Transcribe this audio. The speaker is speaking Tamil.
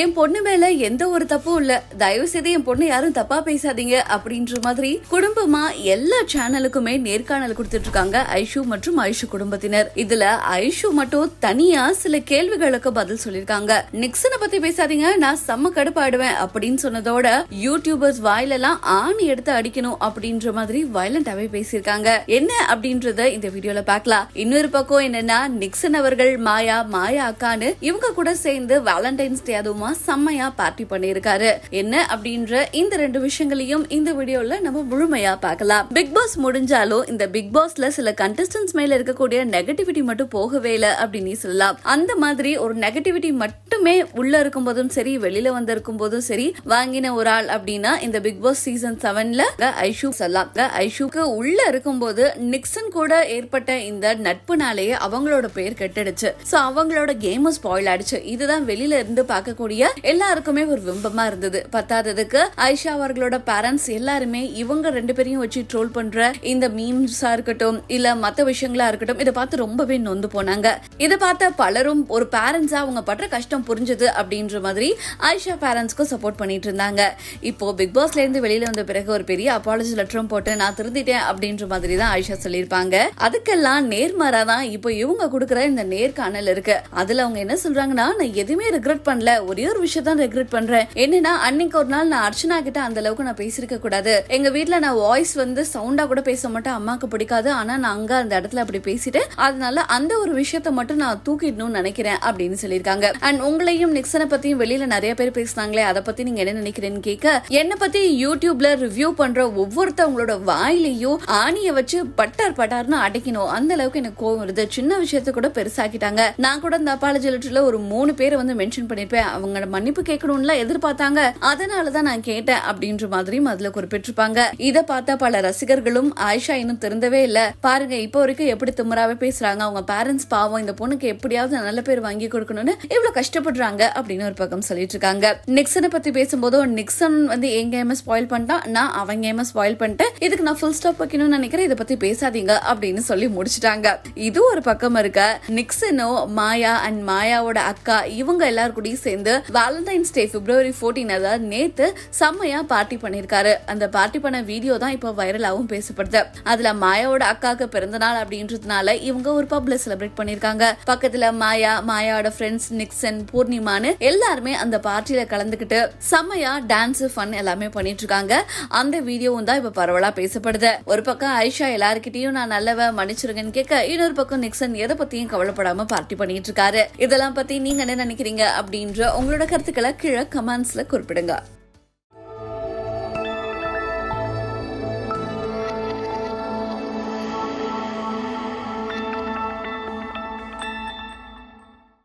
என் பொண்ணு மேல எந்த ஒரு தப்பும் இல்ல தயவு செய்து என் பொண்ணு யாரும் தப்பா பேசாதீங்க அப்படின்ற மாதிரி குடும்பமா எல்லா சேனலுக்குமே நேர்காணல் கொடுத்துட்டு இருக்காங்க ஐஷு மற்றும் ஐஷு குடும்பத்தினர் இதுல ஐஷு மட்டும் தனியா சில கேள்விகளுக்கு பதில் சொல்லிருக்காங்க நிக்சனை பத்தி பேசாதீங்க நான் செம்ம கடுப்பாடுவேன் அப்படின்னு சொன்னதோட யூடியூபர்ஸ் வாயிலெல்லாம் ஆணி எடுத்து அடிக்கணும் அப்படின்ற மாதிரி வயலண்டாவே பேசியிருக்காங்க என்ன அப்படின்றத இந்த வீடியோல பாக்கலாம் இன்னொரு பக்கம் என்னன்னா நிக்சன் அவர்கள் மாயா மாயா அக்கான்னு இவங்க கூட சேர்ந்து வேலண்டைன்ஸ் டே பயங்கரமா செம்மையா பார்ட்டி பண்ணியிருக்காரு என்ன அப்படின்ற இந்த ரெண்டு விஷயங்களையும் இந்த வீடியோல நம்ம முழுமையா பார்க்கலாம் பிக் பாஸ் முடிஞ்சாலும் இந்த பிக் பாஸ்ல சில கண்டஸ்டன்ஸ் மேல இருக்கக்கூடிய நெகட்டிவிட்டி மட்டும் போகவே இல்லை அப்படின்னு சொல்லலாம் அந்த மாதிரி ஒரு நெகட்டிவிட்டி மட்டுமே உள்ள இருக்கும் போதும் சரி வெளியில வந்திருக்கும் போதும் சரி வாங்கின ஒரு ஆள் அப்படின்னா இந்த பிக் பாஸ் சீசன் செவன்ல ஐஷு சொல்லலாம் ஐஷுக்கு உள்ள இருக்கும் போது நிக்சன் கூட ஏற்பட்ட இந்த நட்புனாலேயே அவங்களோட பேர் கெட்டிடுச்சு சோ அவங்களோட கேமும் ஸ்பாயில் ஆயிடுச்சு இதுதான் வெளியில இருந்து பார்க்கக்கூடிய கூடிய எல்லாருக்குமே ஒரு விம்பமா இருந்தது பத்தாததுக்கு ஐஷா அவர்களோட பேரண்ட்ஸ் எல்லாருமே இவங்க ரெண்டு பேரையும் வச்சு ட்ரோல் பண்ற இந்த மீம்ஸா இருக்கட்டும் இல்ல மத்த விஷயங்களா இருக்கட்டும் இதை பார்த்து ரொம்பவே நொந்து போனாங்க இதை பார்த்த பலரும் ஒரு பேரண்ட்ஸா அவங்க படுற கஷ்டம் புரிஞ்சது அப்படின்ற மாதிரி ஐஷா பேரண்ட்ஸ்க்கு சப்போர்ட் பண்ணிட்டு இருந்தாங்க இப்போ பிக் பாஸ்ல இருந்து வெளியில வந்த பிறகு ஒரு பெரிய அப்பாலஜி லெட்டரும் போட்டு நான் திருந்திட்டேன் அப்படின்ற மாதிரி தான் ஆயிஷா சொல்லியிருப்பாங்க அதுக்கெல்லாம் நேர்மாறா தான் இப்போ இவங்க கொடுக்குற இந்த நேர்காணல் இருக்கு அதுல அவங்க என்ன சொல்றாங்கன்னா நான் எதுவுமே ரிக்ரெட் பண்ணல ஒரே ஒரு விஷயம் தான் ரெக்ரெட் பண்றேன் என்னன்னா அன்னைக்கு ஒரு நாள் நான் அர்ச்சனா கிட்ட அந்த அளவுக்கு நான் பேசிருக்க கூடாது எங்க வீட்டுல நான் வாய்ஸ் வந்து சவுண்டா கூட பேச மாட்டேன் அம்மாக்கு பிடிக்காது ஆனா நான் அங்க அந்த இடத்துல அப்படி பேசிட்டேன் அதனால அந்த ஒரு விஷயத்த மட்டும் நான் தூக்கிடணும்னு நினைக்கிறேன் அப்படின்னு சொல்லியிருக்காங்க அண்ட் உங்களையும் நிக்சனை பத்தியும் வெளியில நிறைய பேர் பேசினாங்களே அதை பத்தி நீங்க என்ன நினைக்கிறேன்னு கேட்க என்ன பத்தி யூடியூப்ல ரிவ்யூ பண்ற ஒவ்வொருத்தவங்களோட வாயிலையும் ஆணிய வச்சு பட்டார் பட்டார்னு அடைக்கணும் அந்த அளவுக்கு எனக்கு கோவம் வருது சின்ன விஷயத்த கூட பெருசாக்கிட்டாங்க நான் கூட இந்த அப்பாலஜி ஒரு மூணு பேரை வந்து மென்ஷன் பண்ணிருப்பேன் அவங்களோட மன்னிப்பு கேட்கணும்ல எதிர்பார்த்தாங்க அதனாலதான் நான் கேட்டேன் அப்படின்ற மாதிரியும் அதுல குறிப்பிட்டிருப்பாங்க இத பார்த்தா பல ரசிகர்களும் ஆயிஷா இன்னும் திருந்தவே இல்ல பாருங்க இப்போ வரைக்கும் எப்படி திமுறாவே பேசுறாங்க அவங்க பேரண்ட்ஸ் பாவம் இந்த பொண்ணுக்கு எப்படியாவது நல்ல பேர் வாங்கி கொடுக்கணும்னு இவ்வளவு கஷ்டப்படுறாங்க அப்படின்னு ஒரு பக்கம் சொல்லிட்டு இருக்காங்க நிக்சனை பத்தி பேசும்போது நிக்சன் வந்து எங்க கேம ஸ்பாயில் பண்ணிட்டான் நான் அவங்க கேம ஸ்பாயில் பண்ணிட்டேன் இதுக்கு நான் ஃபுல் ஸ்டாப் வைக்கணும்னு நினைக்கிறேன் இதை பத்தி பேசாதீங்க அப்படின்னு சொல்லி முடிச்சிட்டாங்க இது ஒரு பக்கம் இருக்க நிக்சனோ மாயா அண்ட் மாயாவோட அக்கா இவங்க எல்லாரும் கூடயும் சேர்ந்து இது வேலண்டைன்ஸ் டே பிப்ரவரி ஃபோர்டீன் அதாவது நேத்து செம்மையா பார்ட்டி பண்ணிருக்காரு அந்த பார்ட்டி பண்ண வீடியோ தான் இப்போ வைரலாகவும் பேசப்படுது அதுல மாயாவோட அக்காவுக்கு பிறந்த நாள் அப்படின்றதுனால இவங்க ஒரு பப்ல செலிப்ரேட் பண்ணிருக்காங்க பக்கத்துல மாயா மாயாவோட ஃப்ரெண்ட்ஸ் நிக்சன் பூர்ணிமான்னு எல்லாருமே அந்த பார்ட்டியில கலந்துகிட்டு செம்மையா டான்ஸ் ஃபன் எல்லாமே பண்ணிட்டு இருக்காங்க அந்த வீடியோவும் தான் இப்ப பரவலா பேசப்படுது ஒரு பக்கம் ஐஷா எல்லாருக்கிட்டையும் நான் நல்லவ மன்னிச்சிருங்கன்னு கேட்க இன்னொரு பக்கம் நிக்சன் எதை பத்தியும் கவலைப்படாம பார்ட்டி பண்ணிட்டு இருக்காரு இதெல்லாம் பத்தி நீங்க என்ன நினைக்கிறீங்க அப்படின்ற உங்களோட கருத்துக்களை கீழே கமெண்ட்ஸில் குறிப்பிடுங்க